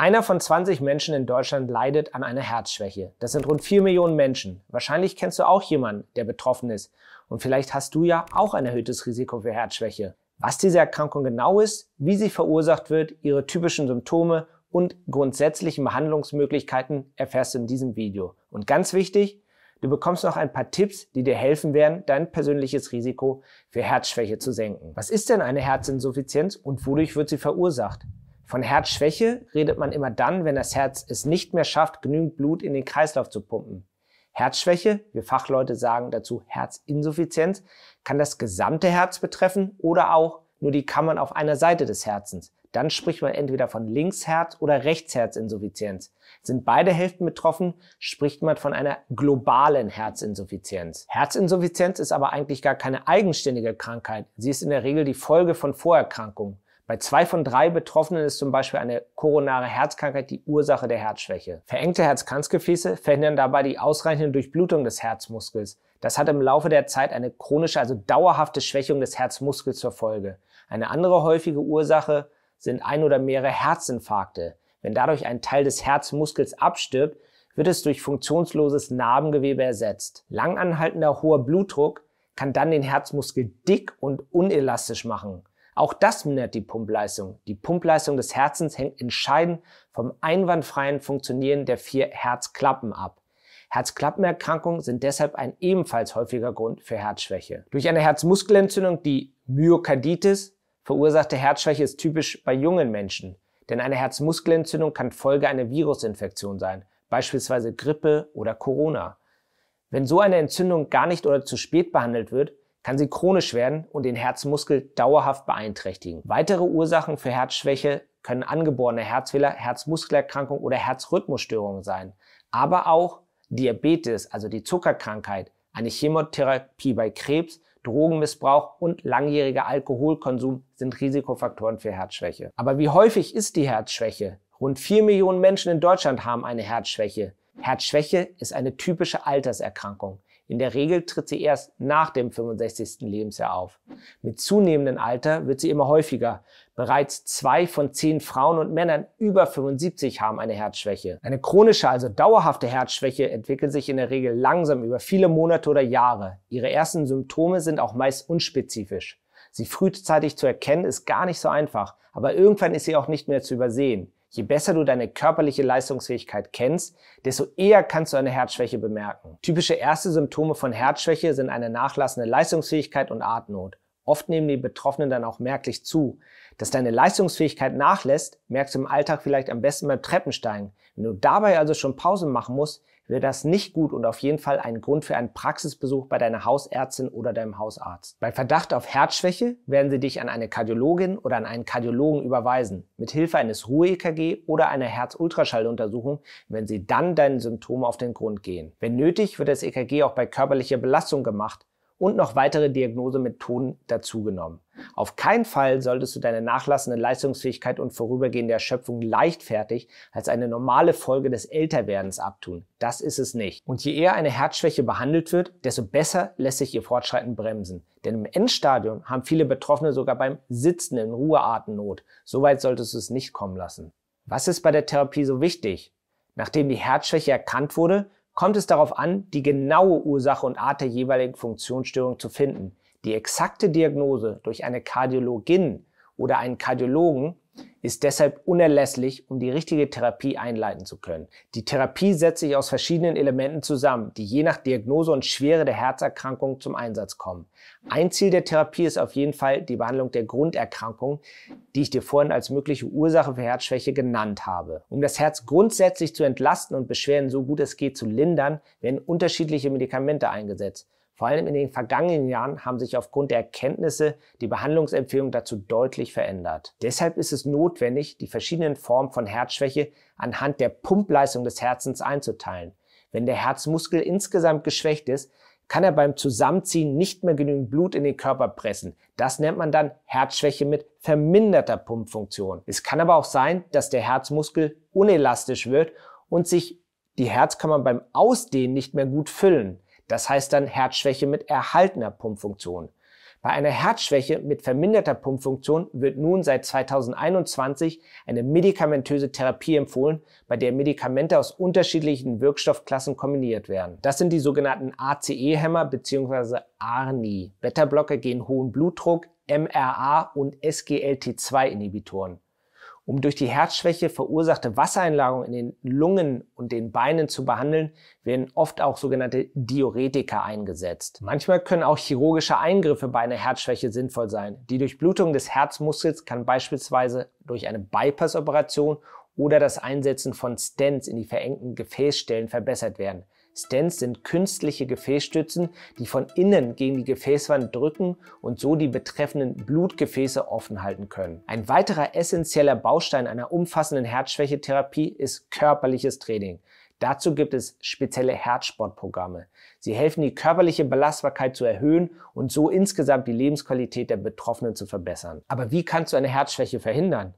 Einer von 20 Menschen in Deutschland leidet an einer Herzschwäche. Das sind rund 4 Millionen Menschen. Wahrscheinlich kennst du auch jemanden, der betroffen ist. Und vielleicht hast du ja auch ein erhöhtes Risiko für Herzschwäche. Was diese Erkrankung genau ist, wie sie verursacht wird, ihre typischen Symptome und grundsätzlichen Behandlungsmöglichkeiten erfährst du in diesem Video. Und ganz wichtig, du bekommst noch ein paar Tipps, die dir helfen werden, dein persönliches Risiko für Herzschwäche zu senken. Was ist denn eine Herzinsuffizienz und wodurch wird sie verursacht? Von Herzschwäche redet man immer dann, wenn das Herz es nicht mehr schafft, genügend Blut in den Kreislauf zu pumpen. Herzschwäche, wir Fachleute sagen dazu Herzinsuffizienz, kann das gesamte Herz betreffen oder auch nur die Kammern auf einer Seite des Herzens. Dann spricht man entweder von Linksherz- oder Rechtsherzinsuffizienz. Sind beide Hälften betroffen, spricht man von einer globalen Herzinsuffizienz. Herzinsuffizienz ist aber eigentlich gar keine eigenständige Krankheit. Sie ist in der Regel die Folge von Vorerkrankungen. Bei zwei von drei Betroffenen ist zum Beispiel eine koronare Herzkrankheit die Ursache der Herzschwäche. Verengte Herzkranzgefäße verhindern dabei die ausreichende Durchblutung des Herzmuskels. Das hat im Laufe der Zeit eine chronische, also dauerhafte Schwächung des Herzmuskels zur Folge. Eine andere häufige Ursache sind ein oder mehrere Herzinfarkte. Wenn dadurch ein Teil des Herzmuskels abstirbt, wird es durch funktionsloses Narbengewebe ersetzt. Langanhaltender hoher Blutdruck kann dann den Herzmuskel dick und unelastisch machen. Auch das mindert die Pumpleistung. Die Pumpleistung des Herzens hängt entscheidend vom einwandfreien Funktionieren der vier Herzklappen ab. Herzklappenerkrankungen sind deshalb ein ebenfalls häufiger Grund für Herzschwäche. Durch eine Herzmuskelentzündung, die Myokarditis, verursachte Herzschwäche ist typisch bei jungen Menschen. Denn eine Herzmuskelentzündung kann Folge einer Virusinfektion sein, beispielsweise Grippe oder Corona. Wenn so eine Entzündung gar nicht oder zu spät behandelt wird, kann sie chronisch werden und den Herzmuskel dauerhaft beeinträchtigen. Weitere Ursachen für Herzschwäche können angeborene Herzfehler, Herzmuskelerkrankungen oder Herzrhythmusstörungen sein, aber auch Diabetes, also die Zuckerkrankheit, eine Chemotherapie bei Krebs, Drogenmissbrauch und langjähriger Alkoholkonsum sind Risikofaktoren für Herzschwäche. Aber wie häufig ist die Herzschwäche? Rund 4 Millionen Menschen in Deutschland haben eine Herzschwäche. Herzschwäche ist eine typische Alterserkrankung. In der Regel tritt sie erst nach dem 65. Lebensjahr auf. Mit zunehmendem Alter wird sie immer häufiger. Bereits zwei von zehn Frauen und Männern über 75 haben eine Herzschwäche. Eine chronische, also dauerhafte Herzschwäche entwickelt sich in der Regel langsam über viele Monate oder Jahre. Ihre ersten Symptome sind auch meist unspezifisch. Sie frühzeitig zu erkennen ist gar nicht so einfach, aber irgendwann ist sie auch nicht mehr zu übersehen. Je besser du deine körperliche Leistungsfähigkeit kennst, desto eher kannst du eine Herzschwäche bemerken. Typische erste Symptome von Herzschwäche sind eine nachlassende Leistungsfähigkeit und Atemnot. Oft nehmen die Betroffenen dann auch merklich zu. Dass deine Leistungsfähigkeit nachlässt, merkst du im Alltag vielleicht am besten beim Treppensteigen. Wenn du dabei also schon Pausen machen musst, wäre das nicht gut und auf jeden Fall ein Grund für einen Praxisbesuch bei deiner Hausärztin oder deinem Hausarzt. Bei Verdacht auf Herzschwäche werden sie dich an eine Kardiologin oder an einen Kardiologen überweisen. Mit Hilfe eines Ruhe-EKG oder einer Herzultraschalluntersuchung werden sie dann deinen Symptomen auf den Grund gehen. Wenn nötig, wird das EKG auch bei körperlicher Belastung gemacht, und noch weitere Diagnosemethoden dazugenommen. Auf keinen Fall solltest du deine nachlassende Leistungsfähigkeit und vorübergehende Erschöpfung leichtfertig als eine normale Folge des Älterwerdens abtun. Das ist es nicht. Und je eher eine Herzschwäche behandelt wird, desto besser lässt sich ihr Fortschreiten bremsen. Denn im Endstadium haben viele Betroffene sogar beim Sitzen in Ruhe Atemnot. Soweit solltest du es nicht kommen lassen. Was ist bei der Therapie so wichtig? Nachdem die Herzschwäche erkannt wurde, kommt es darauf an, die genaue Ursache und Art der jeweiligen Funktionsstörung zu finden. Die exakte Diagnose durch eine Kardiologin oder einen Kardiologen ist deshalb unerlässlich, um die richtige Therapie einleiten zu können. Die Therapie setzt sich aus verschiedenen Elementen zusammen, die je nach Diagnose und Schwere der Herzerkrankung zum Einsatz kommen. Ein Ziel der Therapie ist auf jeden Fall die Behandlung der Grunderkrankung, die ich dir vorhin als mögliche Ursache für Herzschwäche genannt habe. Um das Herz grundsätzlich zu entlasten und Beschwerden so gut es geht zu lindern, werden unterschiedliche Medikamente eingesetzt. Vor allem in den vergangenen Jahren haben sich aufgrund der Erkenntnisse die Behandlungsempfehlungen dazu deutlich verändert. Deshalb ist es notwendig, die verschiedenen Formen von Herzschwäche anhand der Pumpleistung des Herzens einzuteilen. Wenn der Herzmuskel insgesamt geschwächt ist, kann er beim Zusammenziehen nicht mehr genügend Blut in den Körper pressen. Das nennt man dann Herzschwäche mit verminderter Pumpfunktion. Es kann aber auch sein, dass der Herzmuskel unelastisch wird und sich die Herzkammern beim Ausdehnen nicht mehr gut füllen. Das heißt dann Herzschwäche mit erhaltener Pumpfunktion. Bei einer Herzschwäche mit verminderter Pumpfunktion wird nun seit 2021 eine medikamentöse Therapie empfohlen, bei der Medikamente aus unterschiedlichen Wirkstoffklassen kombiniert werden. Das sind die sogenannten ACE-Hämmer bzw. ARNI. Beta-Blocker gegen hohen Blutdruck, MRA und SGLT2-Inhibitoren. Um durch die Herzschwäche verursachte Wassereinlagerung in den Lungen und den Beinen zu behandeln, werden oft auch sogenannte Diuretika eingesetzt. Manchmal können auch chirurgische Eingriffe bei einer Herzschwäche sinnvoll sein. Die Durchblutung des Herzmuskels kann beispielsweise durch eine Bypass-Operation oder das Einsetzen von Stents in die verengten Gefäßstellen verbessert werden. Stents sind künstliche Gefäßstützen, die von innen gegen die Gefäßwand drücken und so die betreffenden Blutgefäße offen halten können. Ein weiterer essentieller Baustein einer umfassenden Herzschwächetherapie ist körperliches Training. Dazu gibt es spezielle Herzsportprogramme. Sie helfen, die körperliche Belastbarkeit zu erhöhen und so insgesamt die Lebensqualität der Betroffenen zu verbessern. Aber wie kannst du eine Herzschwäche verhindern?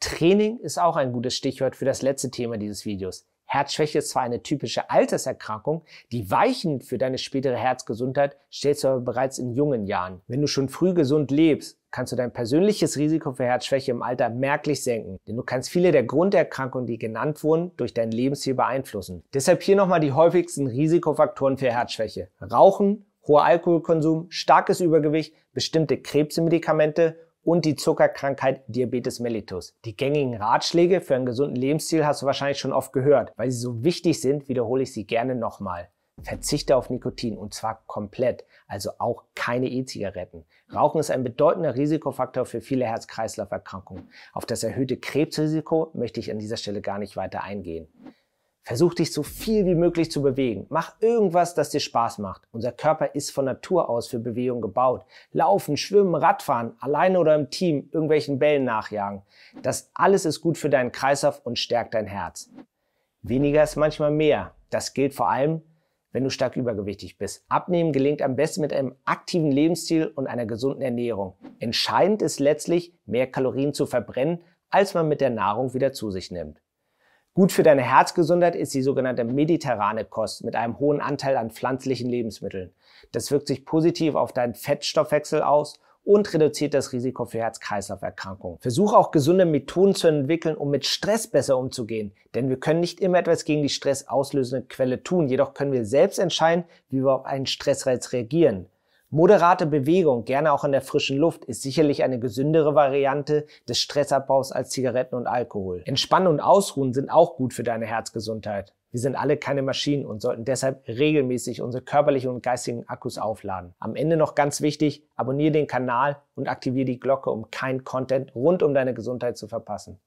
Training ist auch ein gutes Stichwort für das letzte Thema dieses Videos. Herzschwäche ist zwar eine typische Alterserkrankung, die Weichen für deine spätere Herzgesundheit stellst du aber bereits in jungen Jahren. Wenn du schon früh gesund lebst, kannst du dein persönliches Risiko für Herzschwäche im Alter merklich senken, denn du kannst viele der Grunderkrankungen, die genannt wurden, durch dein Lebensstil beeinflussen. Deshalb hier nochmal die häufigsten Risikofaktoren für Herzschwäche. Rauchen, hoher Alkoholkonsum, starkes Übergewicht, bestimmte Krebsmedikamente und die Zuckerkrankheit Diabetes mellitus. Die gängigen Ratschläge für einen gesunden Lebensstil hast du wahrscheinlich schon oft gehört. Weil sie so wichtig sind, wiederhole ich sie gerne nochmal. Verzichte auf Nikotin und zwar komplett, also auch keine E-Zigaretten. Rauchen ist ein bedeutender Risikofaktor für viele Herz-Kreislauf-Erkrankungen. Auf das erhöhte Krebsrisiko möchte ich an dieser Stelle gar nicht weiter eingehen. Versuch dich so viel wie möglich zu bewegen. Mach irgendwas, das dir Spaß macht. Unser Körper ist von Natur aus für Bewegung gebaut. Laufen, schwimmen, Radfahren, alleine oder im Team, irgendwelchen Bällen nachjagen. Das alles ist gut für deinen Kreislauf und stärkt dein Herz. Weniger ist manchmal mehr. Das gilt vor allem, wenn du stark übergewichtig bist. Abnehmen gelingt am besten mit einem aktiven Lebensstil und einer gesunden Ernährung. Entscheidend ist letztlich, mehr Kalorien zu verbrennen, als man mit der Nahrung wieder zu sich nimmt. Gut für deine Herzgesundheit ist die sogenannte mediterrane Kost mit einem hohen Anteil an pflanzlichen Lebensmitteln. Das wirkt sich positiv auf deinen Fettstoffwechsel aus und reduziert das Risiko für Herz-Kreislauf-Erkrankungen. Versuche auch gesunde Methoden zu entwickeln, um mit Stress besser umzugehen, denn wir können nicht immer etwas gegen die stressauslösende Quelle tun, jedoch können wir selbst entscheiden, wie wir auf einen Stressreiz reagieren. Moderate Bewegung, gerne auch in der frischen Luft, ist sicherlich eine gesündere Variante des Stressabbaus als Zigaretten und Alkohol. Entspannen und Ausruhen sind auch gut für deine Herzgesundheit. Wir sind alle keine Maschinen und sollten deshalb regelmäßig unsere körperlichen und geistigen Akkus aufladen. Am Ende noch ganz wichtig, abonniere den Kanal und aktiviere die Glocke, um kein Content rund um deine Gesundheit zu verpassen.